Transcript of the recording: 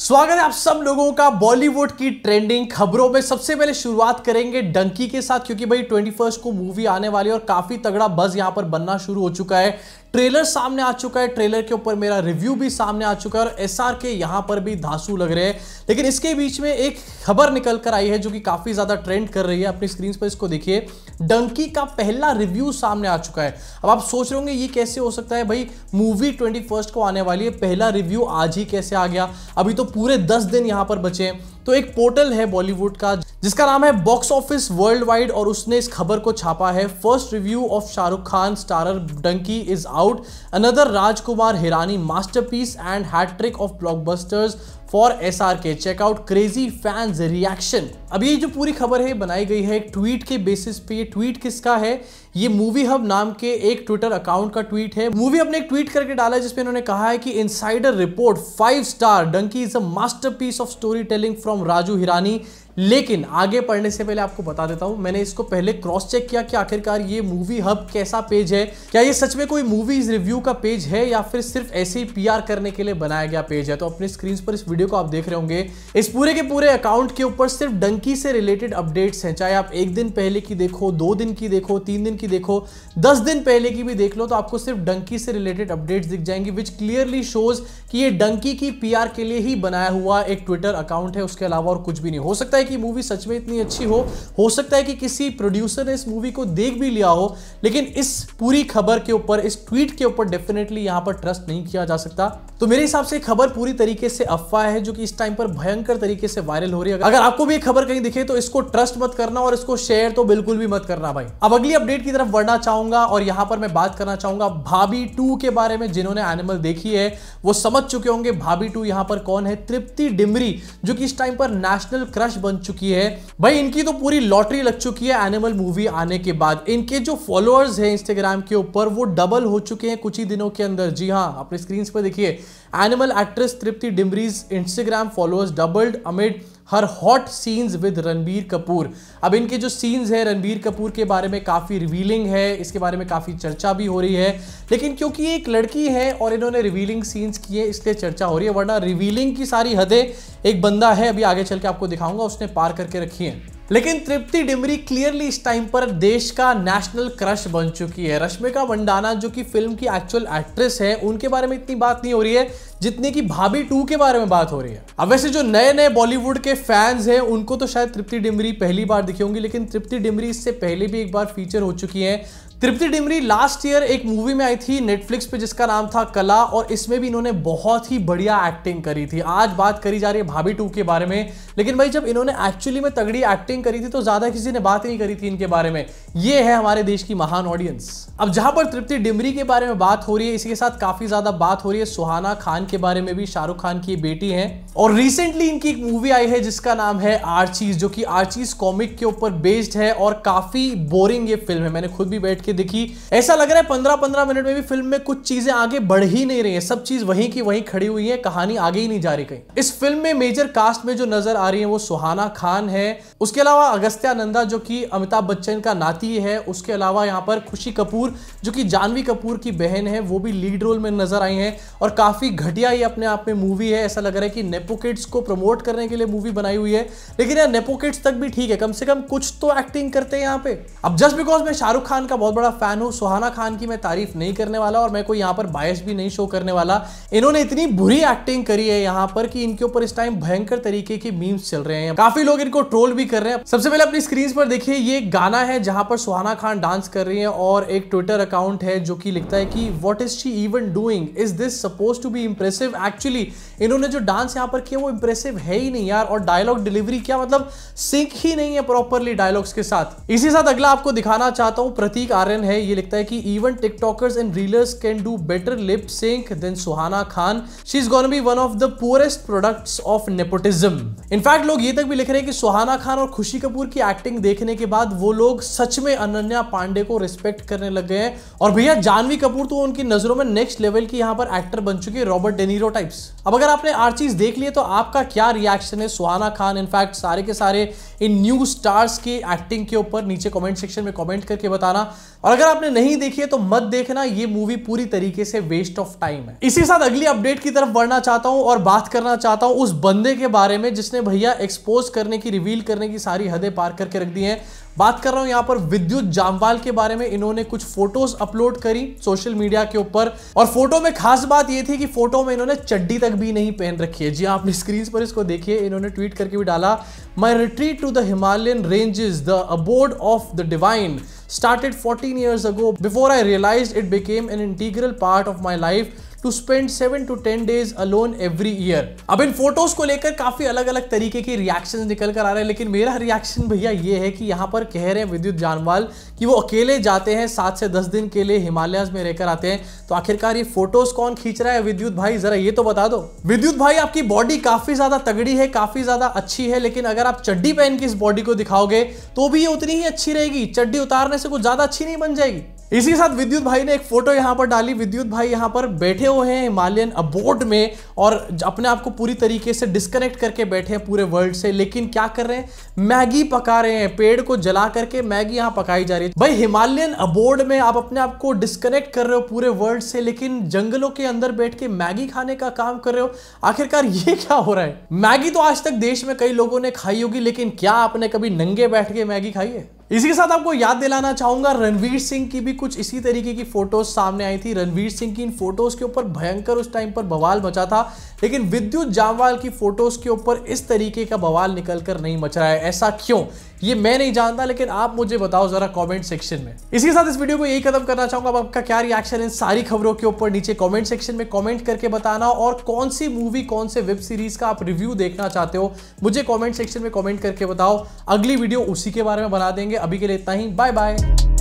स्वागत है आप सब लोगों का बॉलीवुड की ट्रेंडिंग खबरों में सबसे पहले शुरुआत करेंगे डंकी के साथ क्योंकि भाई ट्वेंटी फर्स्ट को मूवी आने वाली है और काफी तगड़ा बज यहां पर बनना शुरू हो चुका है ट्रेलर सामने आ चुका है ट्रेलर के ऊपर मेरा रिव्यू भी सामने आ चुका है और एस के यहाँ पर भी धांसू लग रहे हैं लेकिन इसके बीच में एक खबर निकल कर आई है जो कि काफ़ी ज़्यादा ट्रेंड कर रही है अपनी स्क्रीन पर इसको देखिए डंकी का पहला रिव्यू सामने आ चुका है अब आप सोच रहे होंगे ये कैसे हो सकता है भाई मूवी ट्वेंटी को आने वाली है पहला रिव्यू आज ही कैसे आ गया अभी तो पूरे दस दिन यहाँ पर बचे हैं तो एक पोर्टल है बॉलीवुड का जिसका नाम है बॉक्स ऑफिस वर्ल्ड वाइड और उसने इस खबर को छापा है first review of Shahrukh Khan starrer Dunki is out another Rajkumar Hirani masterpiece and hattrick of blockbusters for S R K check out crazy fans reaction अब ये जो पूरी खबर है बनाई गई है एक ट्वीट के बेसिस पे ये ट्वीट किसका है ये मूवी हब नाम के एक ट्विटर अकाउंट का ट्वीट है मूवी हब ने एक ट्वीट करके डाला है जिसमें इन्होंने कहा है कि insider report five star Dunki is a masterpiece of storytelling from Raju Hirani लेकिन आगे पढ़ने से पहले आपको बता देता हूं मैंने इसको पहले क्रॉस चेक किया कि आखिरकार ये मूवी हब कैसा पेज है क्या ये सच में कोई मूवीज रिव्यू का पेज है या फिर सिर्फ ऐसे ही पीआर करने के लिए बनाया गया पेज है तो अपने स्क्रीन पर इस वीडियो को आप देख रहे होंगे इस पूरे के पूरे अकाउंट के ऊपर सिर्फ डंकी से रिलेटेड अपडेट्स हैं चाहे आप एक दिन पहले की देखो दो दिन की देखो तीन दिन की देखो दस दिन पहले की भी देख लो तो आपको सिर्फ डंकी से रिलेटेड अपडेट्स दिख जाएंगी विच क्लियरली शोज कि ये डंकी की पीआर के लिए ही बनाया हुआ एक ट्विटर अकाउंट है उसके अलावा और कुछ भी नहीं हो सकता है कि मूवी सच में इतनी अच्छी हो हो सकता है कि किसी प्रोड्यूसर ने इस मूवी को देख भी लिया हो लेकिन इस पूरी खबर के ऊपर इस ट्वीट के ऊपर डेफिनेटली यहाँ पर ट्रस्ट नहीं किया जा सकता तो मेरे हिसाब से खबर पूरी तरीके से अफवाह है जो कि इस टाइम पर भयंकर तरीके से वायरल हो रही है अगर आपको भी खबर कहीं दिखे तो इसको ट्रस्ट मत करना और इसको शेयर तो बिल्कुल भी मत करना भाई अब अगली अपडेट की तरफ बढ़ना चाहूंगा और यहां पर मैं बात करना चाहूंगा भाभी टू के बारे में जिन्होंने एनिमल देखी है वो समझ चुके होंगे भाभी टू यहां पर कौन है तृप्ति डिमरी जो कि इस टाइम पर नेशनल क्रश बन चुकी है भाई इनकी तो पूरी लॉटरी लग चुकी है एनिमल मूवी आने के बाद इनके जो फॉलोअर्स हैं इंस्टाग्राम के ऊपर वो डबल हो चुके हैं कुछ ही दिनों के अंदर जी हाँ अपने स्क्रीन पर देखिए Animal actress Tripti Dimri's Instagram followers doubled amid her hot scenes with Ranbir Kapoor अब इनके जो सीन्स हैं रणबीर कपूर के बारे में काफ़ी रिवीलिंग है इसके बारे में काफ़ी चर्चा भी हो रही है लेकिन क्योंकि ये एक लड़की है और इन्होंने रिवीलिंग सीन्स किए इसलिए चर्चा हो रही है वरना रिवीलिंग की सारी हदें एक बंदा है अभी आगे चल के आपको दिखाऊंगा उसने पार करके रखी है लेकिन तृप्ति डिमरी क्लियरली इस टाइम पर देश का नेशनल क्रश बन चुकी है रश्मिका मंडाना जो कि फिल्म की एक्चुअल एक्ट्रेस है उनके बारे में इतनी बात नहीं हो रही है जितनी की भाभी टू के बारे में बात हो रही है अब वैसे जो नए नए बॉलीवुड के फैंस हैं उनको तो शायद तृप्ति डिमरी पहली बार दिखी होंगी लेकिन तृप्ति डिमरी इससे पहले भी एक बार फीचर हो चुकी है तृप्ति डिमरी लास्ट ईयर एक मूवी में आई थी नेटफ्लिक्स पे जिसका नाम था कला और इसमें भी इन्होंने बहुत ही बढ़िया एक्टिंग करी थी आज बात करी जा रही है भाभी टू के बारे में लेकिन भाई जब इन्होंने एक्चुअली में तगड़ी एक्टिंग करी थी तो ज़्यादा किसी ने बात नहीं करी थी इनके बारे में ये है हमारे देश की महान ऑडियंस अब जहां पर तृप्ति डिमरी के बारे में बात हो रही है इसी के साथ काफ़ी ज़्यादा बात हो रही है सुहाना खान के बारे में भी शाहरुख खान की बेटी है और रिसेंटली इनकी एक मूवी आई है जिसका नाम है आर्चीज जो कि आर्चीज कॉमिक के ऊपर बेस्ड है और काफ़ी बोरिंग ये फिल्म है मैंने खुद भी बैठ के दिखी ऐसा लग रहा है पंद्रह पंद्रह मिनट में भी फिल्म में कुछ चीजें आगे बढ़ ही नहीं रही है सब चीज वहीं की वहीं खड़ी हुई है कहानी आगे ही नहीं जा रही कहीं इस फिल्म में मेजर कास्ट में जो नजर आ रही है वो सुहाना खान है उसके अलावा अगस्त्या नंदा जो की अमिताभ बच्चन का नाती है उसके अलावा यहाँ पर खुशी कपूर जो की जानवी कपूर की बहन है वो भी लीड रोल में नजर आई है और काफ़ी घटिया ही अपने आप में मूवी है ऐसा लग रहा है कि नेपोकिड्स को प्रमोट करने के लिए मूवी बनाई हुई है लेकिन यार नेपोकिड्स तक भी ठीक है कम से कम कुछ तो एक्टिंग करते हैं यहाँ पे अब जस्ट बिकॉज मैं शाहरुख खान का बहुत बड़ा फ़ैन हूँ सुहाना खान की मैं तारीफ नहीं करने वाला और मैं कोई यहाँ पर बायस भी नहीं शो करने वाला इन्होंने इतनी बुरी एक्टिंग करी है यहाँ पर कि इनके ऊपर इस टाइम भयंकर तरीके के मीम्स चल रहे हैं काफी लोग इनको ट्रोल भी कर रहे हैं सबसे पहले अपनी स्क्रीन पर देखिए ये गाना है जहाँ पर सुहाना खान डांस कर रही है और एक ट्विटर अकाउंट है जो की लिखता है कि what is she even doing is this suppose to be impressive actually इन्होंने जो डांस यहाँ पर किया वो इम्प्रेसिव है ही नहीं यार और डायलॉग डिलीवरी क्या मतलब सिंक ही नहीं है प्रॉपरली डायलॉग्स के साथ इसी साथ अगला आपको दिखाना चाहता हूँ प्रतीक आर आर्यन है ये लिखता है कि even tiktokers and reelers can do better lip sync than Suhana Khan she is gonna be one of the poorest products of nepotism in fact लोग ये तक भी लिख रहे हैं कि सुहाना खान और खुशी कपूर की एक्टिंग देखने के बाद वो लोग सच में अनन्या पांडे को रिस्पेक्ट करने लग गए हैं और भैया जानवी कपूर तो उनकी नजरों में नेक्स्ट लेवल की यहाँ पर एक्टर बन चुकी है रॉबर्ट डेनीरो टाइप्स अब अगर आपने आर्चीज देख लिए तो आपका क्या रिएक्शन है सुहाना खान इनफैक्ट सारे के सारे इन न्यू स्टार्स की एक्टिंग के ऊपर नीचे कॉमेंट सेक्शन में कॉमेंट करके बताना और अगर आपने नहीं देखी है तो मत देखना ये मूवी पूरी तरीके से वेस्ट ऑफ टाइम है इसी साथ अगली अपडेट की तरफ बढ़ना चाहता हूँ और बात करना चाहता हूँ उस बंदे के बारे में जिसने भैया एक्सपोज करने की रिवील करने की सारी हदें पार करके रख दी हैं बात कर रहा हूं यहाँ पर विद्युत जामवाल के बारे में इन्होंने कुछ फोटोज अपलोड करी सोशल मीडिया के ऊपर और फोटो में खास बात यह थी कि फोटो में इन्होंने चड्डी तक भी नहीं पहन रखी है जी आप स्क्रीन पर इसको देखिए इन्होंने ट्वीट करके भी डाला my retreat to the Himalayan is the abode of the divine started 14 years ago before I realized it became an integral part of my life to spend seven to ten days alone every year अब इन photos को लेकर काफी अलग अलग तरीके की reaction निकल कर आ रहे हैं लेकिन मेरा रिएक्शन भैया ये है कि यहाँ पर कह रहे हैं विद्युत जानवाल कि वो अकेले जाते हैं सात से दस दिन के लिए हिमालयाज में रहकर आते हैं तो आखिरकार ये फोटोज कौन खींच रहा है विद्युत भाई जरा ये तो बता दो विद्युत भाई आपकी बॉडी काफी ज्यादा तगड़ी है काफी ज्यादा अच्छी है लेकिन अगर आप चड्डी पहन के इस बॉडी को दिखाओगे तो भी ये उतनी ही अच्छी रहेगी चड्डी उतारने से कुछ ज्यादा अच्छी नहीं बन जाएगी इसी साथ विद्युत भाई ने एक फोटो यहाँ पर डाली विद्युत भाई यहाँ पर बैठे हुए हैं हिमालयन अबोर्ड में और अपने आप को पूरी तरीके से डिस्कनेक्ट करके बैठे हैं पूरे वर्ल्ड से लेकिन क्या कर रहे हैं मैगी पका रहे हैं पेड़ को जला करके मैगी यहाँ पकाई जा रही है भाई हिमालयन अबोर्ड में आप अपने आप को डिस्कनेक्ट कर रहे हो पूरे वर्ल्ड से लेकिन जंगलों के अंदर बैठ के मैगी खाने का काम कर रहे हो आखिरकार ये क्या हो रहा है मैगी तो आज तक देश में कई लोगों ने खाई होगी लेकिन क्या आपने कभी नंगे बैठ के मैगी खाई है इसी के साथ आपको याद दिलाना चाहूंगा रणवीर सिंह की भी कुछ इसी तरीके की फोटोज सामने आई थी रणवीर सिंह की इन फोटोज के ऊपर भयंकर उस टाइम पर बवाल मचा था लेकिन विद्युत जामवाल की फोटोज के ऊपर इस तरीके का बवाल निकल कर नहीं मच रहा है ऐसा क्यों ये मैं नहीं जानता लेकिन आप मुझे बताओ जरा कमेंट सेक्शन में इसी के साथ इस वीडियो को यही खत्म करना चाहूंगा अब आपका क्या रिएक्शन इन सारी खबरों के ऊपर नीचे कमेंट सेक्शन में कमेंट करके बताना और कौन सी मूवी कौन से वेब सीरीज का आप रिव्यू देखना चाहते हो मुझे कमेंट सेक्शन में कमेंट करके बताओ अगली वीडियो उसी के बारे में बना देंगे अभी के लिए इतना ही बाय बाय